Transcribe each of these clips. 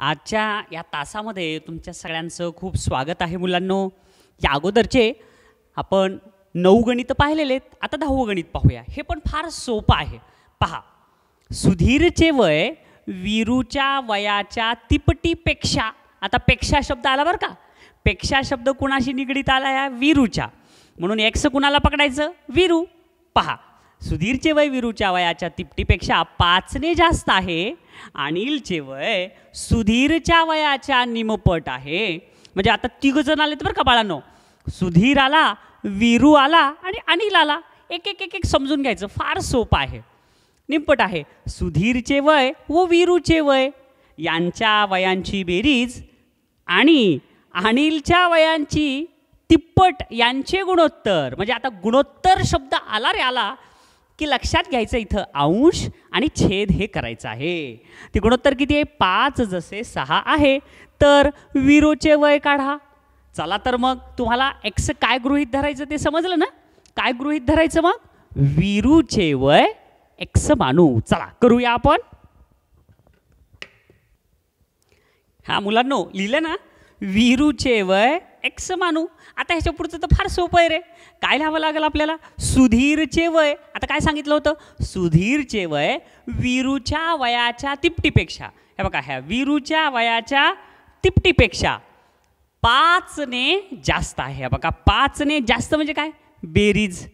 आजच्या या तासामध्ये तुमच्या सगळ्यांचं खूप स्वागत आहे मुलांनो या अगोदरचे आपण नऊ गणित पाहिलेले आहेत आता दहावं गणित पाहूया हे पण फार सोपं आहे पहा सुधीरचे वय वीरूच्या वयाच्या तिपटीपेक्षा आता पेक्षा शब्द आला बरं का पेक्षा शब्द कुणाशी निगडीत आला या वीरूच्या म्हणून एक्स कुणाला पकडायचं वीरू पहा सुधीरचे वय विरूच्या वयाच्या तिपटीपेक्षा पाचने जास्त आहे अनिलचे वय सुधीरच्या वयाच्या निमपट आहे म्हणजे आता तिघजण आले तर बरं का बाळानो सुधीर आला विरू आला आणि अनिल आला एक एक एक एक समजून घ्यायचं फार सोपं आहे निमपट आहे सुधीरचे वय व विरूचे वय यांच्या वयांची बेरीज आणि अनिलच्या वयांची तिप्पट यांचे गुणोत्तर म्हणजे आता गुणोत्तर शब्द आला रे आला की लक्षात घ्यायचं इथं अंश आणि छेद हे करायचं आहे ते गुणोत्तर किती आहे पाच जसे सहा आहे तर विरोचे वय काढा चला तर मग तुम्हाला एक्स काय गृहित धरायचं ते समजलं ना काय गृहित धरायचं मग विरूचे वय एक्स मानू चला करूया आपण हा मुलांनो लिहिलं ना विरूचे वय एक्स मानू आता ह्याच्या पुढचं तर फार सोपं आहे रे काय लिहावं लागेल आपल्याला सुधीरचे वय आता काय सांगितलं होतं सुधीरचे वय वीरूच्या वयाच्या तिपटीपेक्षा हे बघा ह्या वीरूच्या वयाच्या तिपटीपेक्षा पाचने जास्त आहे बघा पाचने जास्त म्हणजे काय बेरीज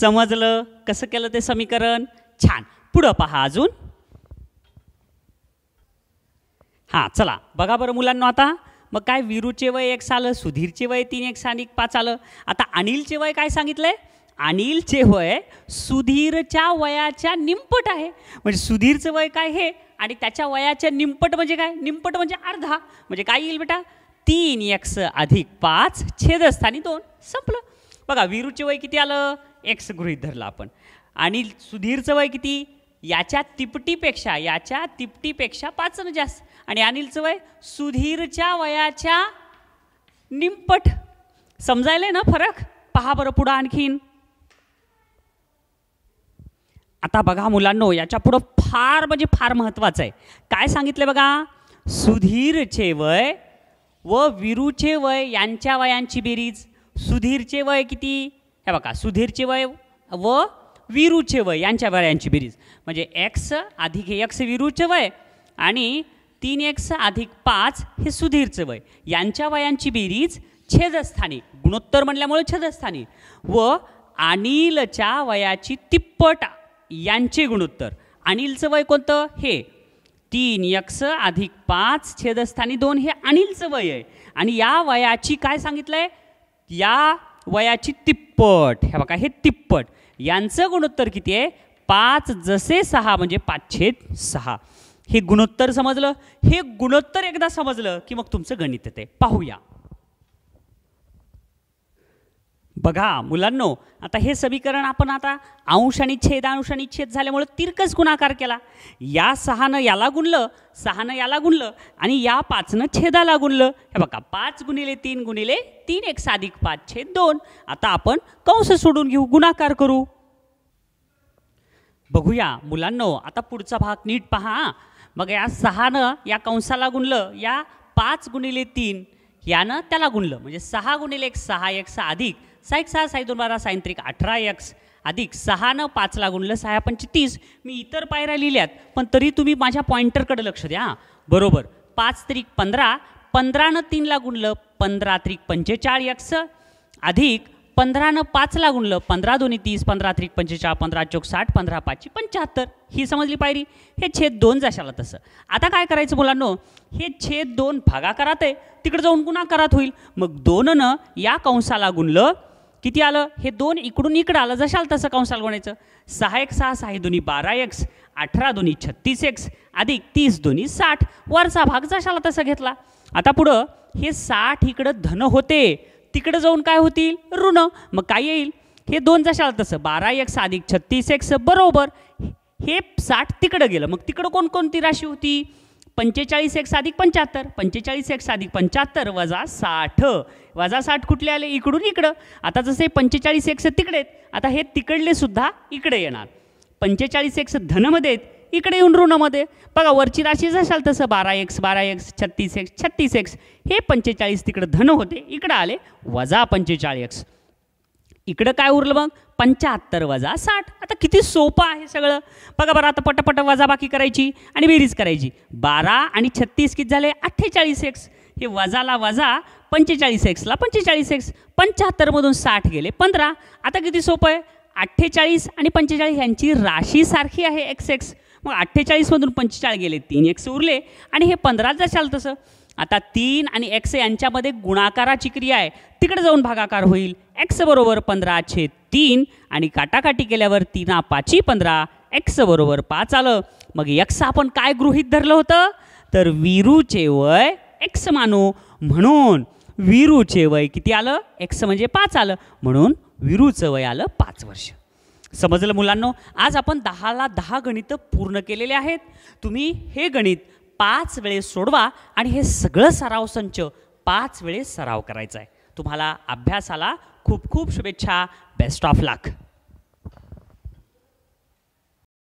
समजलं कसं केलं ते समीकरण छान पुढं पहा अजून हां चला बघा बरं मुलांना आता मग काय विरूचे वय एक सालं सुधीरचे वय तीन एक एक पाच आलं आता अनिलचे वय काय सांगितलंय अनिलचे वय सुधीरच्या वयाच्या निंपट आहे म्हणजे सुधीरचं वय काय हे आणि त्याच्या वयाच्या निंपट म्हणजे काय निंपट म्हणजे अर्धा म्हणजे काय येईल बेटा तीन एक्स अधिक पाच छेदस्थानी दोन संपलं बघा विरूचे वय किती आलं एक्स गृहित धरलं आपण आणि सुधीरचं वय किती याच्या तिपटीपेक्षा याच्या तिपटीपेक्षा पाचन जास्त आणि अनिलचं वय सुधीरच्या वयाच्या निंपट समजायला ना फरक पहा बरं पुढं आणखीन आता बघा मुलांनो याच्या पुढं फार म्हणजे फार महत्वाचं आहे काय सांगितलं बघा सुधीरचे वय व विरूचे वय यांच्या वयांची बेरीज सुधीरचे वय किती हे बघा सुधीरचे वय व विरूचे वय यांच्या वयांची बेरीज म्हणजे एक्स अधिक हे एक्स विरूचे वय आणि तीन एक्स अधिक पाच हे सुधीरचं वय यांच्या वयांची बेरीज छेदस्थानी गुणोत्तर म्हटल्यामुळे छेदस्थानी व अनिलच्या वयाची तिप्पट यांचे गुणोत्तर अनिलचं वय कोणतं हे तीन यक्स अधिक पाच छेदस्थानी दोन हे अनिलचं वय आहे आणि या वयाची काय सांगितलं आहे या वयाची तिप्पट हे बघा हे तिप्पट यांचं गुणोत्तर किती आहे पाच जसे सहा म्हणजे पाचशे सहा हे गुणोत्तर समजलं हे गुणोत्तर एकदा समजलं की मग तुमचं गणित येते पाहूया बघा मुलांनो आता हे समीकरण आपण आता अंश आणि छेद अंश आणि छेद झाल्यामुळं तिरकस गुणाकार केला या सहानं याला गुणलं सहानं याला गुणलं आणि या पाचनं छेदाला गुणलं हे बघा पाच गुणिले तीन गुणिले तीन एक साधिक पाच छेद दोन आता आपण कंस सोडून घेऊ गुणाकार करू बघूया मुलांनो आता पुढचा भाग नीट पहा मग या सहानं या कंसाला गुणलं या पाच गुणिले तीन यानं त्याला गुणलं म्हणजे सहा गुणिले एक सहा एक सहा अधिक साईक सहा साई दोन बारा साईन त्रिक अठरा एक्स अधिक सहानं पाचला गुणलं सहा पंच तीस मी इतर पायऱ्या लिहिल्यात पण तरी तुम्ही माझ्या पॉइंटरकडे लक्ष द्या बरोबर पाच त्रिक पंधरा पंधरानं तीनला गुणलं पंधरा त्रिक पंचेचाळीस अधिक पंधरानं पाचला गुणलं पंधरा दोन्ही तीस पंधरा त्रिक पंचेचाळीस पंधरा चौक साठ पंधरा पाचशे पंच्याहत्तर ही समजली पायरी हे छेद दोन जशाला तसं आता काय करायचं मुलांनो हे छेद दोन भागाकारात आहे तिकडे जाऊन गुणाकारात होईल मग दोननं या कंसाला गुणलं किती आलं हे दोन इकडून इकडं आलं जशाल तसं कंसाल बनायचं सहा एक सहा सहा दोन्ही बारा एक्स अठरा दोन्ही छत्तीस एक्स अधिक तीस दोन्ही साठ वरचा भाग जशाला तसा घेतला आता पुढं हे साठ इकडं धन होते तिकडं जाऊन काय होतील ऋण मग काय येईल हे दोन जशाल तसं बारा एक्स अधिक छत्तीस एक्स बरोबर हे साठ तिकडं गेलं मग तिकडं कोणकोणती राशी होती पंचेचाळीस एक साधिक पंच्याहत्तर पंचेचाळीस एक साधिक पंच्याहत्तर वजा साठ वजा साठ कुठले आले इकडून इकडं आता जसे पंचेचाळीस एक्स तिकडे आता हे तिकडले सुद्धा इकडे येणार पंचेचाळीस एक्स धनमध्ये आहेत इकडे येऊन ऋणमध्ये बघा वरची राशी जसाल तसं बारा एक्स बारा एक्स छत्तीस एक्स छत्तीस एक्स हे पंचेचाळीस तिकडं धन होते इकडं आले वजा पंचेचाळीस इकडं काय उरलं मग पंच्याहत्तर वजा साठ आता किती सोपं आहे सगळं बघा बरं आता पटापट बाकी करायची आणि बेरीज करायची बारा आणि छत्तीस किती झाले अठ्ठेचाळीस एक्स हे वजाला वजा पंचेचाळीस एक्सला पंचेचाळीस एक्स पंच्याहत्तरमधून साठ गेले पंधरा आता किती सोपं आहे अठ्ठेचाळीस आणि पंचेचाळीस यांची राशी सारखी आहे एक्स एक्स मग अठ्ठेचाळीसमधून पंचेचाळीस गेले तीन एक्स उरले आणि हे पंधराच जशाल तसं आता तीन आणि एक्स यांच्यामध्ये गुणाकाराची क्रिया आहे तिकडे जाऊन भागाकार होईल एक्स बरोबर पंधरा छेद तीन आणि काटाकाटी केल्यावर तीना पाची पंधरा एक्स बरोबर पाच आलं मग एक्स आपण काय गृहीत धरलं होतं तर विरूचे वय एक्स मानू म्हणून विरूचे वय किती आलं एक्स म्हणजे पाच आलं म्हणून विरूचं वय आलं पाच वर्ष समजलं मुलांनो आज आपण दहाला दहा गणितं पूर्ण केलेले आहेत तुम्ही हे गणित पाच वेळेस सोडवा आणि हे सगळं सराव संच पाच वेळेस सराव करायचा आहे तुम्हाला अभ्यासाला खूप खूप शुभेच्छा बेस्ट ऑफ लक